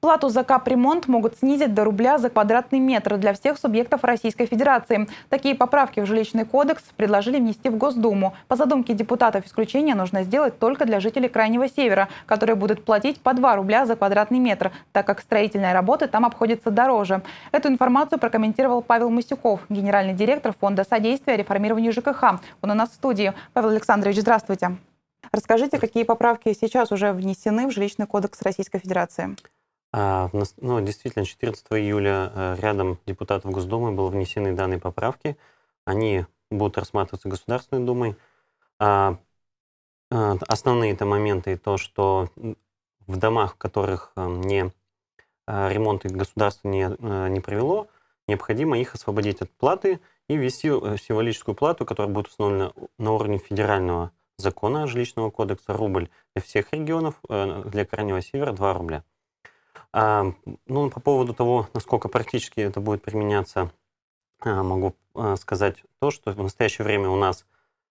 Плату за капремонт могут снизить до рубля за квадратный метр для всех субъектов Российской Федерации. Такие поправки в жилищный кодекс предложили внести в Госдуму. По задумке депутатов исключение нужно сделать только для жителей Крайнего Севера, которые будут платить по 2 рубля за квадратный метр, так как строительные работы там обходятся дороже. Эту информацию прокомментировал Павел Масюков, генеральный директор Фонда содействия реформированию ЖКХ. Он у нас в студии. Павел Александрович, здравствуйте. Расскажите, какие поправки сейчас уже внесены в жилищный кодекс Российской Федерации? А, ну, действительно, 14 июля э, рядом депутатов Госдумы были внесены данные поправки. Они будут рассматриваться Государственной Думой. А, э, основные это моменты то, что в домах, в которых э, не ремонт государство не, не провело, необходимо их освободить от платы и ввести символическую плату, которая будет установлена на уровне федерального закона жилищного кодекса рубль для всех регионов, для Крайнего Севера 2 рубля. А, ну, по поводу того, насколько практически это будет применяться, а, могу а, сказать то, что в настоящее время у нас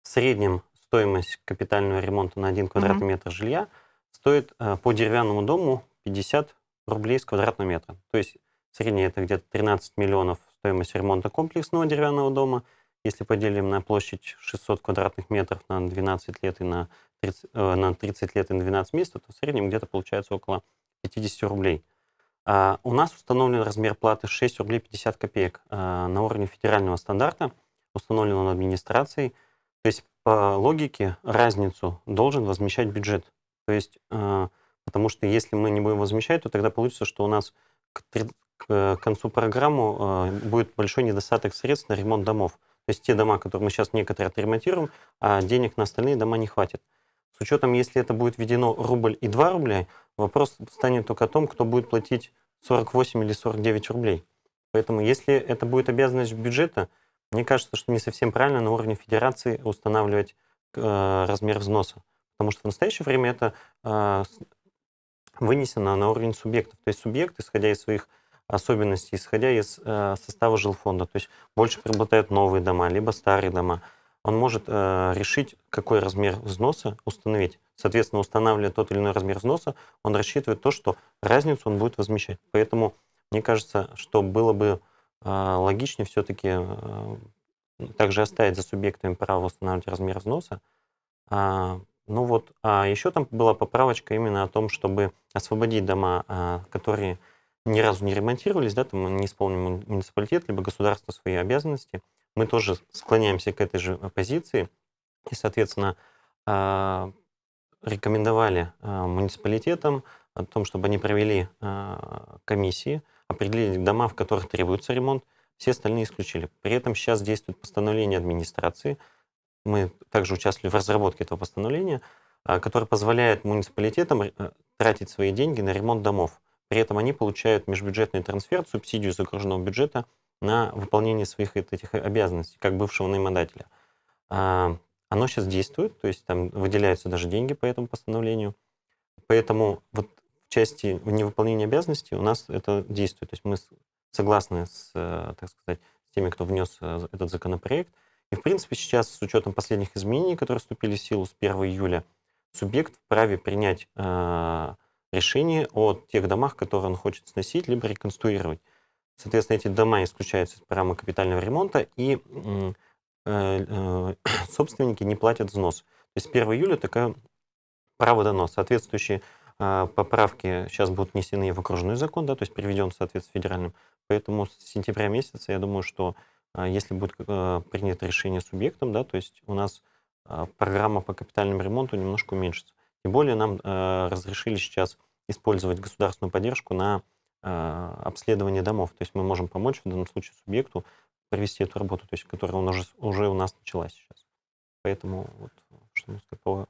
в среднем стоимость капитального ремонта на один квадратный mm-hmm. метр жилья стоит а, по деревянному дому 50 рублей с квадратного метра. То есть средняя это где-то 13 миллионов стоимость ремонта комплексного деревянного дома. Если поделим на площадь 600 квадратных метров на 12 лет и на 30, э, на 30 лет и на 12 месяцев, то в среднем где-то получается около 50 рублей. А у нас установлен размер платы 6 рублей 50 копеек а, на уровне федерального стандарта, установлен он администрацией. То есть по логике разницу должен возмещать бюджет. То есть, а, потому что если мы не будем возмещать, то тогда получится, что у нас к, к э, концу программы а, будет большой недостаток средств на ремонт домов. То есть те дома, которые мы сейчас некоторые отремонтируем, а денег на остальные дома не хватит. С учетом, если это будет введено рубль и 2 рубля, вопрос станет только о том, кто будет платить 48 или 49 рублей. Поэтому если это будет обязанность бюджета, мне кажется, что не совсем правильно на уровне федерации устанавливать э, размер взноса. Потому что в настоящее время это э, вынесено на уровень субъектов. То есть субъект, исходя из своих особенностей, исходя из э, состава жилфонда, то есть больше приобретают новые дома, либо старые дома – он может э, решить, какой размер взноса установить. Соответственно, устанавливая тот или иной размер взноса, он рассчитывает то, что разницу он будет возмещать. Поэтому мне кажется, что было бы э, логичнее все-таки э, также оставить за субъектами право устанавливать размер взноса. А, ну вот, а еще там была поправочка именно о том, чтобы освободить дома, а, которые ни разу не ремонтировались, да, там не исполнил муниципалитет, либо государство свои обязанности – мы тоже склоняемся к этой же позиции. И, соответственно, а, рекомендовали а, муниципалитетам о том, чтобы они провели а, комиссии, определили дома, в которых требуется ремонт, все остальные исключили. При этом сейчас действует постановление администрации, мы также участвовали в разработке этого постановления, которое позволяет муниципалитетам э, тратить свои деньги на ремонт домов. При этом они получают межбюджетный трансфер, субсидию загруженного бюджета – на выполнение своих этих обязанностей, как бывшего наймодателя. А, оно сейчас действует, то есть там выделяются даже деньги по этому постановлению. Поэтому вот в части невыполнения обязанностей у нас это действует. То есть мы согласны с, э, так сказать, с теми, кто внес э, этот законопроект. И, в принципе, сейчас, с учетом последних изменений, которые вступили в силу с 1 июля, субъект вправе принять э, решение о тех домах, которые он хочет сносить, либо реконструировать. Соответственно, эти дома исключаются из программы капитального ремонта, и э, э, собственники не платят взнос. То есть 1 июля такое право дано. Соответствующие э, поправки сейчас будут внесены в окружной закон, да, то есть приведен в соответствие с федеральным. Поэтому с сентября месяца, я думаю, что э, если будет э, принято решение субъектом, да, то есть у нас э, программа по капитальному ремонту немножко уменьшится. Тем более нам разрешили сейчас использовать государственную поддержку на а, обследование домов. То есть мы можем помочь в данном случае субъекту провести эту работу, то есть которая у нас, уже у нас началась сейчас. Поэтому вот что у нас такого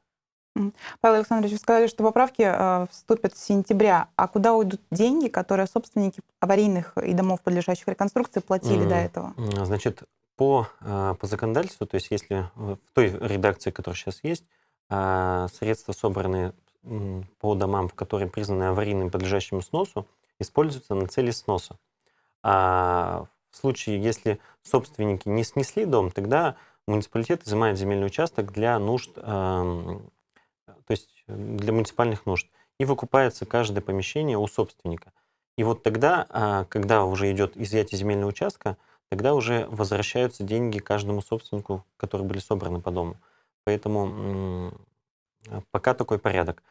Павел Александрович, вы сказали, что поправки э, вступят с сентября. А куда уйдут деньги, которые собственники аварийных и домов, подлежащих реконструкции, платили mm. до этого? А, значит, по, по законодательству, то есть если в той редакции, которая сейчас есть, средства собраны по домам, в которые признаны аварийными, подлежащими сносу, используются на цели сноса. А в случае, если собственники не снесли дом, тогда муниципалитет изымает земельный участок для нужд, эм, то есть эм, для муниципальных нужд, и выкупается каждое помещение у собственника. И вот тогда, а, когда уже идет изъятие земельного участка, тогда уже возвращаются деньги каждому собственнику, которые были собраны по дому. Поэтому пока такой порядок.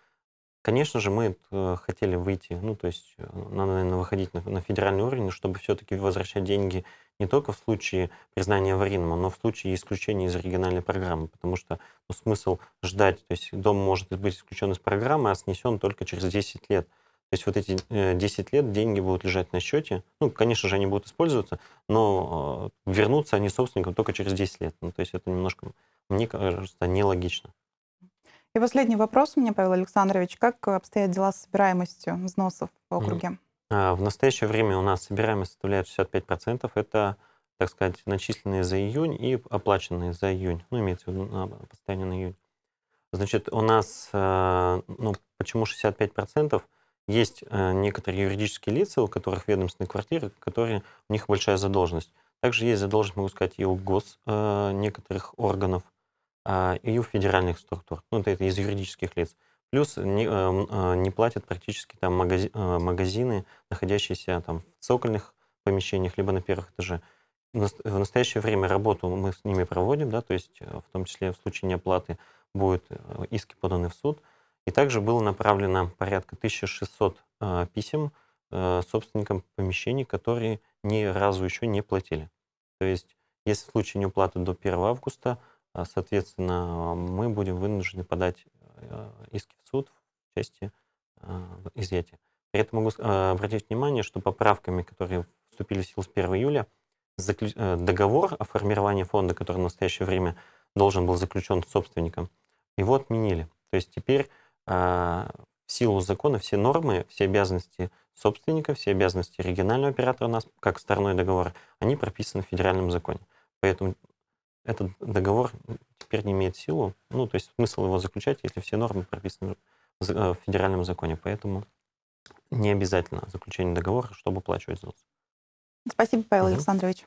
Конечно же, мы э, хотели выйти, ну, то есть э, надо, наверное, выходить на, на федеральный уровень, чтобы все-таки возвращать деньги не только в случае признания аварийного, но в случае исключения из региональной программы, потому что ну, смысл ждать, то есть дом может быть исключен из программы, а снесен только через 10 лет. То есть вот эти 10 э, лет деньги будут лежать на счете. Ну, конечно же, они будут использоваться, но вернутся они собственникам только через 10 лет. Ну, то есть это немножко, мне кажется, нелогично. И последний вопрос у меня, Павел Александрович. Как обстоят дела с собираемостью взносов в округе? А, в настоящее время у нас собираемость составляет 65%. Это, так сказать, начисленные за июнь и оплаченные за июнь. Ну, имеется в виду по состоянию на июнь. Значит, у нас, э, ну, почему 65%? Есть э, некоторые юридические лица, у которых ведомственные квартиры, которые, у них большая задолженность. Также есть задолженность, могу сказать, и у гос э, некоторых органов – а, и у федеральных структур, ну, это из юридических лиц. Плюс не, эм, а, не платят практически там э, магазины, находящиеся там в цокольных помещениях, либо на первых этаже. В настоящее время работу мы с ними проводим, да, то есть э, в том числе в случае неоплаты будут э, иски поданы в суд. И также было направлено порядка 1600 писем собственникам помещений, которые ни разу еще не платили. То есть, если в случае неуплаты до 1 августа, а, соответственно, мы будем вынуждены подать э, иски в суд в части а, изъятия. При этом могу э, обратить внимание, что поправками, которые вступили в силу с 1 июля, э, договор о формировании фонда, который в настоящее время должен был заключен собственником, его отменили. То есть теперь а, в силу закона все нормы, все обязанности собственника, все обязанности регионального оператора у нас, как стороной договора, они прописаны в федеральном законе. Поэтому этот договор теперь не имеет силу. Ну, то есть смысл его заключать, если все нормы прописаны в э, федеральном законе. Поэтому не обязательно заключение договора, чтобы оплачивать взнос. Спасибо, Павел угу. Александрович.